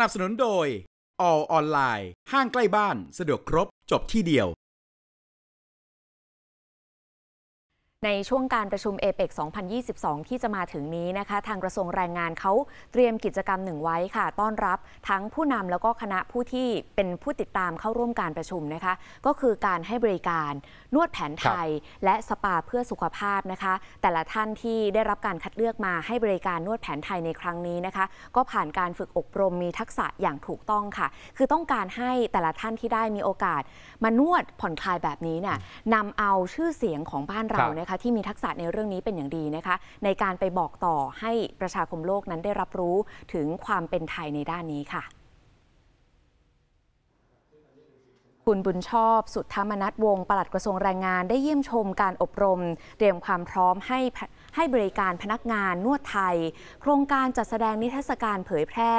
นับสนุนโดย All ออนไลน์ห้างใกล้บ้านสะดวกครบจบที่เดียวในช่วงการประชุมเอเปก2022 ที่จะมาถึงนี้นะคะ ทางกระทรวงแรงงานเขาเตรียมกิจกรรมหนึ่งไว้ค่ะ ต้อนรับทั้งผู้นำแล้วก็คณะผู้ที่เป็นผู้ติดตามเข้าร่วมการประชุมนะคะ ก็คือการให้บริการนวดแผนไทย และสปาเพื่อสุขภาพนะคะ แต่ละท่านที่ได้รับการคัดเลือกมาให้บริการนวดแผนไทยในครั้งนี้นะคะ ก็ผ่านการฝึกอบรมมีทักษะอย่างถูกต้องค่ะ คือต้องการให้แต่ละท่านที่ได้มีโอกาส มานวดผ่อนคลายแบบนี้เนี่ยนำเอาชื่อเสียงของบ้านเรานะคะที่มีทักษะในเรื่องนี้เป็นอย่างดีนะคะ ในการไปบอกต่อให้ประชาคมโลกนั้นได้รับรู้ถึงความเป็นไทยในด้านนี้ค่ะคุณบุญชอบสุทธามนัทวงศ์ปลัดกระทรวงแรงงานได้เยี่ยมชมการอบรม เตรียมความพร้อมให้ให้บริการพนักงานนวดไทย โครงการจัดแสดงนิทรรศการเผยแพร่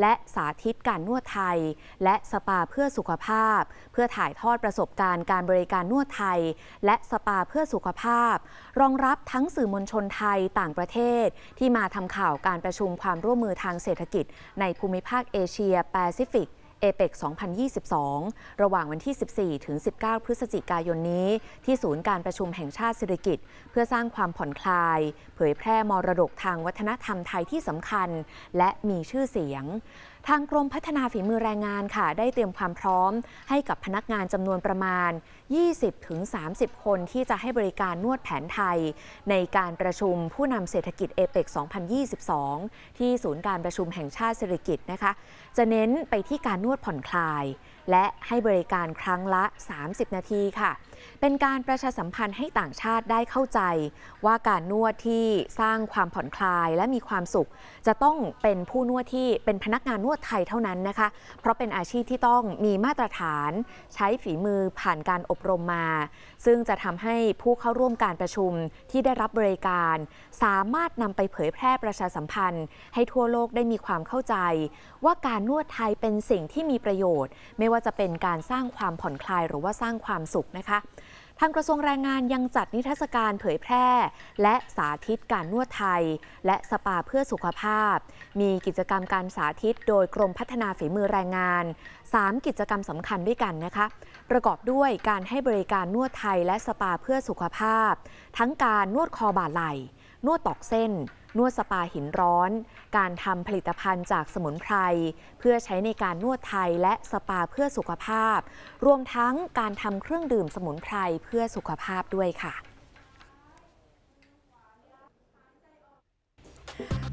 และสาธิตการนวดไทย และสปาเพื่อสุขภาพ เพื่อถ่ายทอดประสบการณ์การบริการนวดไทยและสปาเพื่อสุขภาพ รองรับทั้งสื่อมวลชนไทยต่างประเทศ ที่มาทำข่าวการประชุมความร่วมมือทางเศรษฐกิจ ในภูมิภาคเอเชียแปซิฟิกเอเปก2022 ระหว่างวันที่ 14 ถึง 19 พฤศจิกายนนี้ ที่ศูนย์การประชุมแห่งชาติสิริกิตเพื่อสร้างความผ่อนคลาย เผยแพร่มรดกทางวัฒนธรรมไทยที่สำคัญและมีชื่อเสียงทางกรมพัฒนาฝีมือแรงงานค่ะ ได้เตรียมความพร้อมให้กับพนักงานจำนวนประมาณ 20-30 คนที่จะให้บริการนวดแผนไทย ในการประชุมผู้นำเศรษฐกิจเอเปก2022 ที่ศูนย์การประชุมแห่งชาติเศรษฐกิจนะคะ จะเน้นไปที่การนวดผ่อนคลายและให้บริการครั้งละ 30 นาทีค่ะ เป็นการประชาสัมพันธ์ให้ต่างชาติได้เข้าใจ ว่าการนวดที่สร้างความผ่อนคลายและมีความสุข จะต้องเป็นผู้นวดที่เป็นพนักงานนวดไทยเท่านั้นนะคะ เพราะเป็นอาชีพที่ต้องมีมาตรฐาน ใช้ฝีมือผ่านการอบรมมา ซึ่งจะทำให้ผู้เข้าร่วมการประชุมที่ได้รับบริการ สามารถนำไปเผยแพร่ประชาสัมพันธ์ ให้ทั่วโลกได้มีความเข้าใจ ว่าการนวดไทยเป็นสิ่งที่มีประโยชน์ ไม่ว่า่าจะเป็นการสร้างความผ่อนคลายหรือว่าสร้างความสุข นะคะ ทางกระทรวงแรงงานยังจัดนิทรรศการเผยแพร่ และสาธิตการนวดไทยและสปาเพื่อสุขภาพ มีกิจกรรมการสาธิตโดยกรมพัฒนาฝีมือแรงงาน 3 กิจกรรมสำคัญด้วยกันนะคะ ประกอบด้วยการให้บริการนวดไทยและสปาเพื่อสุขภาพ ทั้งการนวดคอบ่าไหล่ นวดตอกเส้นนวดสปาหินร้อน การทำผลิตภัณฑ์จากสมุนไพร เพื่อใช้ในการนวดไทยและสปาเพื่อสุขภาพ รวมทั้งการทำเครื่องดื่มสมุนไพร เพื่อสุขภาพด้วยค่ะ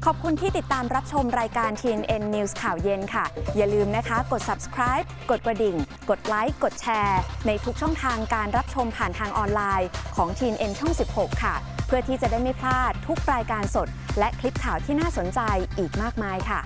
ขอบคุณที่ติดตามรับชมรายการ TNN News ข่าวเย็นค่ะ อย่าลืมนะคะ กด subscribe กดกระดิ่ง กดไลค์ กดแชร์ ในทุกช่องทางการรับชมผ่านทางออนไลน์ของ TNN ช่อง 16 ค่ะเพื่อที่จะได้ไม่พลาดทุกรายการสดและคลิปข่าวที่น่าสนใจอีกมากมายค่ะ